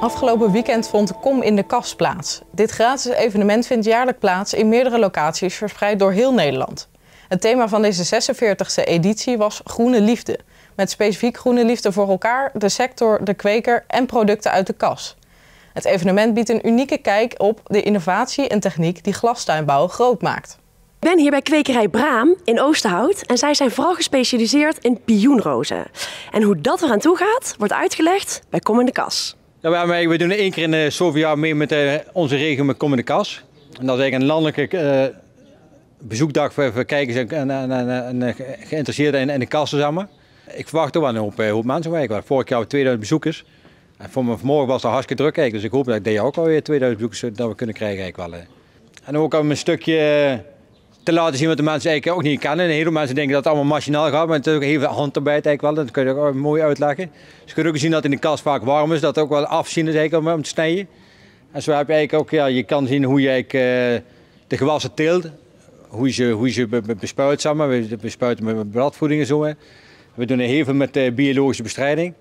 Afgelopen weekend vond de Kom in de Kas plaats. Dit gratis evenement vindt jaarlijks plaats in meerdere locaties verspreid door heel Nederland. Het thema van deze 46e editie was groene liefde. Met specifiek groene liefde voor elkaar, de sector, de kweker en producten uit de kas. Het evenement biedt een unieke kijk op de innovatie en techniek die glastuinbouw groot maakt. Ik ben hier bij kwekerij Braam in Oosterhout en zij zijn vooral gespecialiseerd in pioenrozen. En hoe dat eraan toe gaat, wordt uitgelegd bij Kom in de Kas. Nou, we doen één keer in de eh, zoveel jaar mee met eh, onze regio met Komende Kas. En dat is eigenlijk een landelijke eh, bezoekdag voor, kijkers en, en, en, en geïnteresseerden in, in de kassen. Zeg Ik verwacht ook wel een hoop, hoop mensen. Ik had vorig jaar 2000 bezoekers. En voor me vanmorgen was het hartstikke druk eigenlijk. Dus ik hoop dat ik dit jaar ook alweer 2000 bezoekers dat we kunnen krijgen eigenlijk wel. En ook al een stukje te laten zien wat de mensen eigenlijk ook niet kennen. heel veel mensen denken dat het allemaal machinaal gaat, maar het is ook heel veel handarbeit eigenlijk wel. Dat kun je ook mooi uitleggen. Dus je kunt ook zien dat in de kast vaak warm is, dat ook wel afzien is om, te snijden. En zo heb je ook, ja, je kan zien hoe je eh, de gewassen teelt, hoe je, hoe je bespuit, samen. We bespuiten met bladvoeding en zo. Hè. We doen heel veel met eh, biologische bestrijding.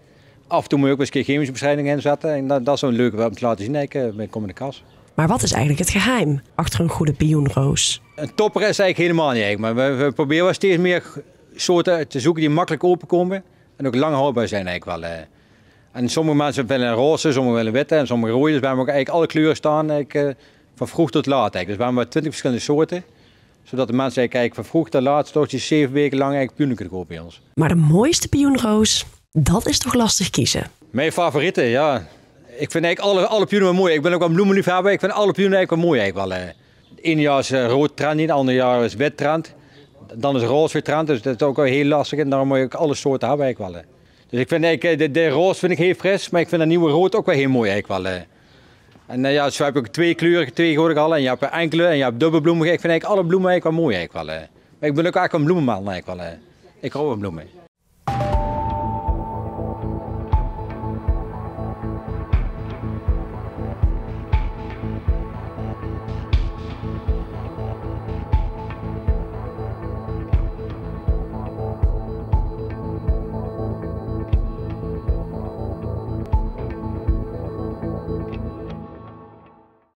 Af en toe moet je ook eens een keer chemische bestrijding inzetten. En dat, dat is zo'n leuke om te laten zien eigenlijk, eh, met komende kas. Maar wat is eigenlijk het geheim achter een goede pioenroos? Een topper is eigenlijk helemaal niet Maar we, we proberen wel steeds meer soorten te zoeken die makkelijk openkomen. En ook lang houdbaar zijn eigenlijk wel. Eh. En sommige mensen willen roze, sommigen willen witte en sommige rode. Dus we hebben ook eigenlijk alle kleuren staan, eh, van vroeg tot laat. Eigenlijk. Dus we hebben twintig verschillende soorten. Zodat de mensen kijken van vroeg tot laat, toch je zeven weken lang eigenlijk pioenen kunnen kopen bij ons. Maar de mooiste pioenroos, dat is toch lastig kiezen? Mijn favoriete, ja ik vind eigenlijk alle, alle wel mooi. Ik ben ook wel bloemenliefhebber. Ik vind alle pionen eigenlijk wel mooi. Eigenlijk wel, eh. jaar is eh, rood trend, het andere jaar is wit trend. Dan is roze weer trend, dus dat is ook wel heel lastig. En daarom moet ik alle soorten hebben eigenlijk wel. Eh. Dus ik vind eigenlijk, eh, de, de roze vind ik heel fris, maar ik vind dat nieuwe rood ook wel heel mooi eigenlijk wel. En ja, zo heb ik twee kleuren, twee al. En je hebt enkele en je hebt Ik vind eigenlijk alle bloemen eigenlijk wel mooi eigenlijk wel. Maar ik ben ook eigenlijk een bloemenman eigenlijk wel. Ik hou van bloemen.